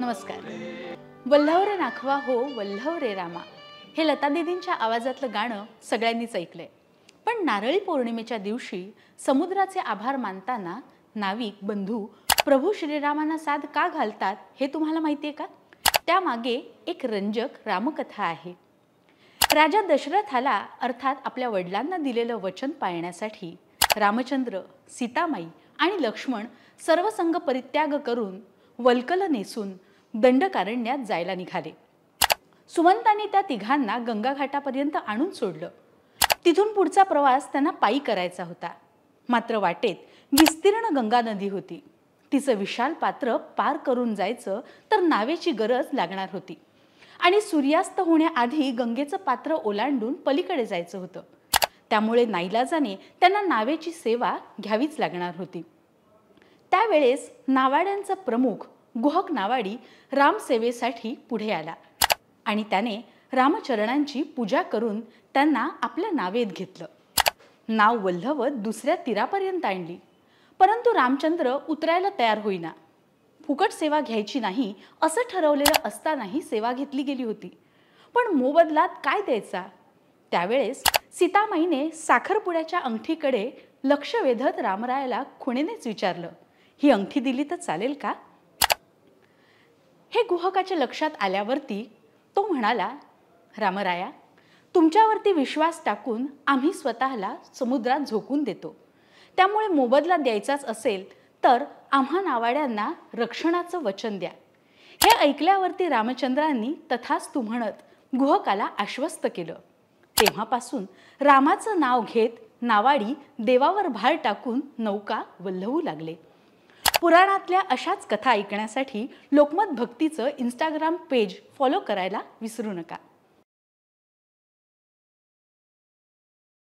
नमस्कार वल्लव रे नाखवा हो वल्हव रे रामा हे लता दिदींच्या आवाजातलं गाणं सगळ्यांनीच ऐकलंय पण नारळी पौर्णिमेच्या दिवशी समुद्राचे आभार मानताना नाविक बंधू प्रभू श्रीरामांना साध का घालतात हे तुम्हाला माहिती आहे का त्यामागे एक रंजक रामकथा आहे राजा दशरथाला अर्थात आपल्या वडिलांना दिलेलं वचन पाळण्यासाठी रामचंद्र सीतामाई आणि लक्ष्मण सर्व परित्याग करून वल्कल नेसून दंडकारण्यात जायला निघाले सुमंतांनी त्या तिघांना गंगाघाटापर्यंत आणून सोडलं तिथून पुढचा प्रवास त्यांना पायी करायचा होता मात्र वाटेत विस्तीर्ण गंगा नदी होती तिचं विशाल पात्र पार करून जायचं तर नावेची गरज लागणार होती आणि सूर्यास्त होण्याआधी गंगेचं पात्र ओलांडून पलीकडे जायचं होतं त्यामुळे नाईलाजाने त्यांना नावेची सेवा घ्यावीच लागणार होती त्यावेळेस नावाड्यांचा प्रमुख गुहक नावाडी रामसेवेसाठी पुढे आला आणि त्याने रामचरणांची पूजा करून त्यांना आपल्या नावेत घेतलं नाव वल्हवत दुसऱ्या तीरापर्यंत आणली परंतु रामचंद्र उतरायला तयार होईना फुकट सेवा घ्यायची नाही असं ठरवलेलं असतानाही सेवा घेतली गेली होती पण मोबदलात काय द्यायचा त्यावेळेस सीतामाईने साखरपुड्याच्या अंगठीकडे लक्ष वेधत रामरायाला खुणेनेच विचारलं ही अंगठी दिली तर चालेल का हे गुहकाच्या लक्षात आल्यावरती तो म्हणाला रामराया तुमच्यावरती विश्वास टाकून आम्ही स्वतःला समुद्रात झोकून देतो त्यामुळे मोबदला द्यायचाच असेल तर आम्हा नावाड्यांना रक्षणाचं वचन द्या हे ऐकल्यावरती रामचंद्रांनी तथाच तू म्हणत गुहकाला आश्वस्त केलं तेव्हापासून रामाचं नाव घेत नावाडी देवावर भार टाकून नौका वल्लवू लागले पुराणातल्या अशाच कथा ऐकण्यासाठी लोकमत भक्तीचं इंस्टाग्राम पेज फॉलो करायला विसरू नका